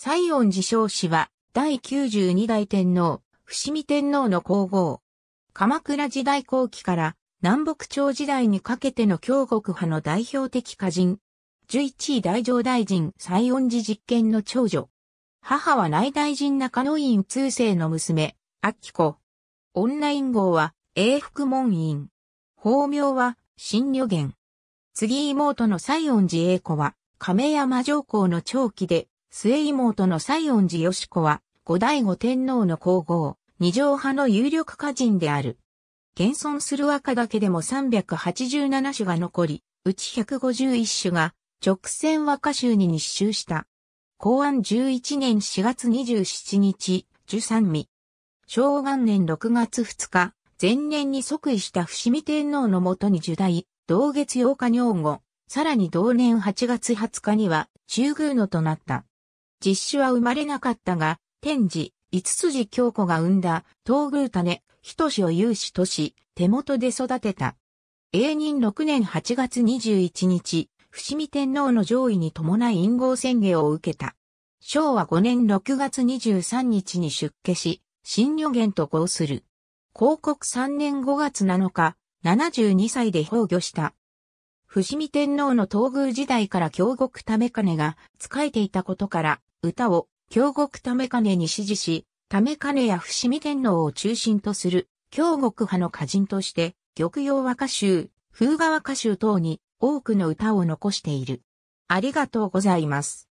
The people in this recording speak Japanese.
西園寺少子は、第92代天皇、伏見天皇の皇后。鎌倉時代後期から南北朝時代にかけての京国派の代表的歌人。11位大乗大臣西園寺実験の長女。母は内大臣中野院通世の娘、秋子。オンライン号は永福門院。法名は新女元。次妹の西園寺英子は亀山上皇の長期で末妹の西園寺義子は、後醍醐天皇の皇后、二条派の有力家人である。現存する和歌だけでも387首が残り、うち151首が直線和歌集に日集した。公安11年4月27日、十三味。昭和元年6月2日、前年に即位した伏見天皇のもとに受代、同月8日女後、さらに同年8月20日には中宮のとなった。実種は生まれなかったが、天智、五筋京子が生んだ、東宮種、ひとしを有志とし、手元で育てた。永仁6年8月21日、伏見天皇の上位に伴い陰謀宣言を受けた。昭和5年6月23日に出家し、新女元と合する。広告3年5月7日、72歳で崩御した。伏見天皇の東宮時代から京極為金が仕えていたことから、歌を京極為金に支持し、為金や伏見天皇を中心とする京極派の歌人として、玉葉和歌集、風川和歌集等に多くの歌を残している。ありがとうございます。